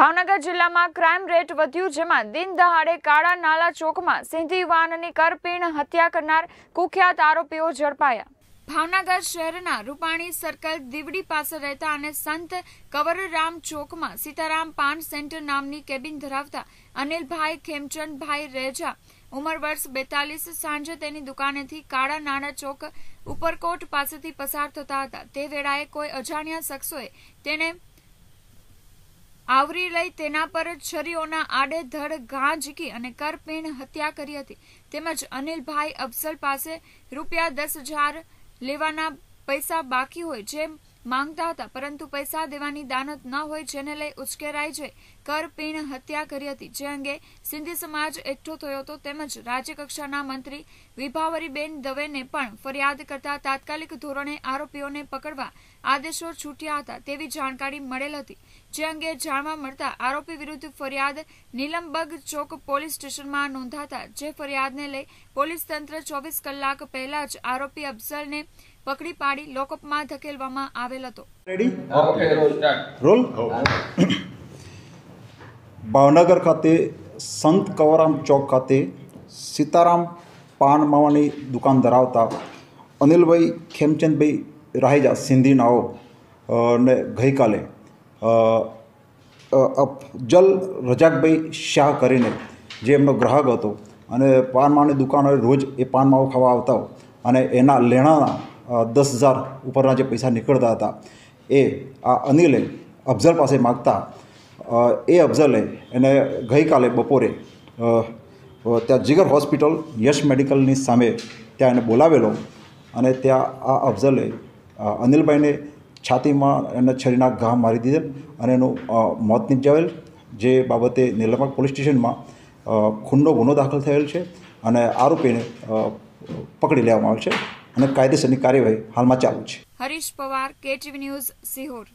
ભાવનગર જિલ્લામાં crime rate વધ્યું જેમાં દિન દહાડે કાળા નાલા ચોકમાં સિંધી યુવાનની કરપીણ હત્યા કરનાર કુખ્યાત આરોપીઓ ઝડપાયા ભાવનગર શહેરના રૂપાણી સર્કલ દીવડી પાસે રહેતા અને સંત કવરરામ ચોકમાં સીતારામ પાન સેન્ટર નામની કેબિન ધરાવતા અનિલભાઈ ખેમચંદભાઈ રેજા ઉંમર વર્ષ બેતાલીસ સાંજે તેની દુકાનેથી કાળા નાણા ચોક ઉપરકોટ પાસેથી પસાર થતા હતા તે વેળાએ કોઈ અજાણ્યા શખ્સોએ તેને આવરી લઈ તેના પર છરીઓના આડેધડ ઘા ઝીકી અને કરપીણ હત્યા કરી હતી તેમજ અનિલભાઈ અફસલ પાસે રૂપિયા દસ હજાર લેવાના પૈસા બાકી હોય જેમ માંગતા હતા પરંતુ પૈસા દેવાની દાનત ન હોય જેને લઈ ઉશ્કેરાઈ જઈ કરપીણ હત્યા કરી હતી જે અંગે સિંધી સમાજ એકઠો થયો હતો તેમજ રાજ્યકક્ષાના મંત્રી વિભાવરીબેન દવેને પણ ફરિયાદ કરતા તાત્કાલિક ધોરણે આરોપીઓને પકડવા આદેશો છૂટ્યા હતા તેવી જાણકારી મળેલ હતી જે અંગે જાણવા મળતા આરોપી વિરુદ્ધ ફરિયાદ નિલંબગ ચોક પોલીસ સ્ટેશનમાં નોંધાતા જે ફરિયાદને લઈ પોલીસ તંત્ર ચોવીસ કલાક પહેલા જ આરોપી અફઝલને પકડી પાડી લોકઅપમાં ધકેલવામાં આવેલ હતો ભાવનગર ખાતે સંત કવરામ ચોક ખાતે સીતારામ પાન માવાની દુકાન ધરાવતા અનિલભાઈ ખેમચંદભાઈ રાહેજા સિંધી નાઓ ને ગઈકાલે જલ રજાકભાઈ શાહ કરીને જે એમનો ગ્રાહક હતો અને પાન માવાની દુકાન રોજ એ પાન માવો ખાવા આવતા અને એના લેણાના દસ હજાર ઉપરના જે પૈસા નીકળતા હતા એ આ અનિલે અફઝલ પાસે માગતા એ અફઝલે એને ગઈકાલે બપોરે ત્યાં જીગર હોસ્પિટલ યશ મેડિકલની સામે ત્યાં એને બોલાવેલો અને ત્યાં આ અફઝલે અનિલભાઈને છાતીમાં એને છરીના ઘા મારી દીધેલ અને એનું મોત નિપજાવેલ જે બાબતે નીલમબાગ પોલીસ સ્ટેશનમાં ખૂનનો ગુનો દાખલ થયેલ છે અને આરોપીને પકડી લેવામાં આવે છે અને કાયદેસરની કાર્યવાહી હાલમાં ચાલુ છે હરીશ પવાર કેટીવી ન્યૂઝ સિહોર